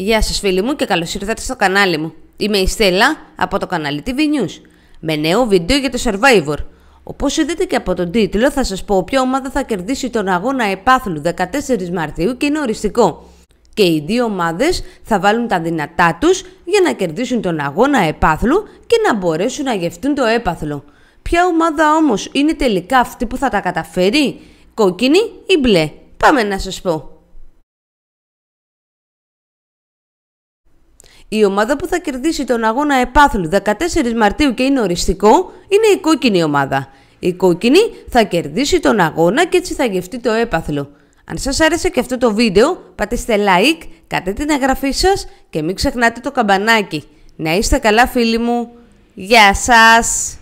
Γεια σας φίλοι μου και καλώς ήρθατε στο κανάλι μου. Είμαι η Στέλλα από το κανάλι TV News με νέο βίντεο για το Survivor. Όπως είδατε και από τον τίτλο θα σας πω ποια ομάδα θα κερδίσει τον αγώνα επάθλου 14 Μαρτίου και είναι οριστικό. Και οι δύο ομάδες θα βάλουν τα δυνατά τους για να κερδίσουν τον αγώνα επάθλου και να μπορέσουν να γευτούν το έπαθλο. Ποια ομάδα όμως είναι τελικά αυτή που θα τα καταφέρει, κόκκινη ή μπλε. Πάμε να σας πω. Η ομάδα που θα κερδίσει τον αγώνα επάθλου 14 Μαρτίου και είναι οριστικό είναι η κόκκινη ομάδα. Η κόκκινη θα κερδίσει τον αγώνα και έτσι θα γευτεί το έπαθλο. Αν σας άρεσε και αυτό το βίντεο, πατήστε like, κάντε την εγγραφή σας και μην ξεχνάτε το καμπανάκι. Να είστε καλά φίλοι μου. Γεια σας!